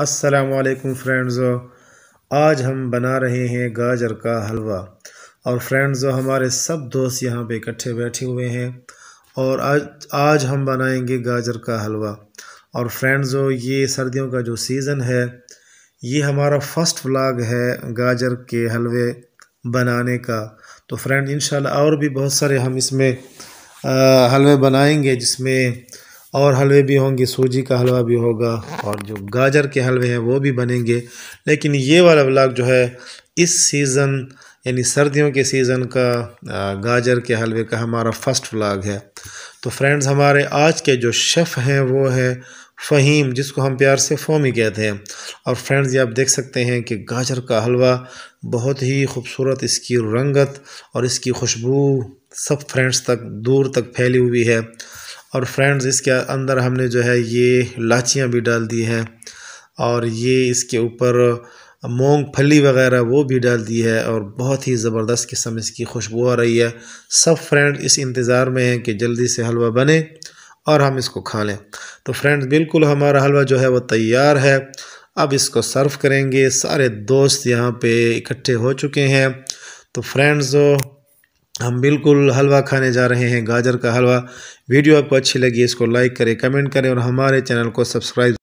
असलकम फ्रेंड्सो आज हम बना रहे हैं गाजर का हलवा और फ्रेंड्स हमारे सब दोस्त यहाँ पे इकट्ठे बैठे हुए हैं और आज आज हम बनाएंगे गाजर का हलवा और फ्रेंड्सो ये सर्दियों का जो सीज़न है ये हमारा फर्स्ट व्लॉग है गाजर के हलवे बनाने का तो फ्रेंड इन और भी बहुत सारे हम इसमें हलवे बनाएंगे जिसमें और हलवे भी होंगे सूजी का हलवा भी होगा और जो गाजर के हलवे हैं वो भी बनेंगे लेकिन ये वाला ब्लॉग जो है इस सीज़न यानी सर्दियों के सीज़न का गाजर के हलवे का हमारा फ़र्स्ट ब्लॉग है तो फ्रेंड्स हमारे आज के जो शेफ़ हैं वो है फ़हीम जिसको हम प्यार से फोमी कहते हैं और फ्रेंड्स ये आप देख सकते हैं कि गाजर का हलवा बहुत ही खूबसूरत इसकी रंगत और इसकी खुशबू सब फ्रेंड्स तक दूर तक फैली हुई है और फ्रेंड्स इसके अंदर हमने जो है ये लाचियाँ भी डाल दी हैं और ये इसके ऊपर मूंगफली वगैरह वो भी डाल दी है और बहुत ही ज़बरदस्त किस्म इसकी खुशबू आ रही है सब फ्रेंड इस इंतज़ार में हैं कि जल्दी से हलवा बने और हम इसको खा लें तो फ्रेंड्स बिल्कुल हमारा हलवा जो है वो तैयार है अब इसको सर्व करेंगे सारे दोस्त यहाँ पे इकट्ठे हो चुके हैं तो फ्रेंड्स हम बिल्कुल हलवा खाने जा रहे हैं गाजर का हलवा वीडियो आपको अच्छी लगी इसको लाइक करें कमेंट करें और हमारे चैनल को सब्सक्राइब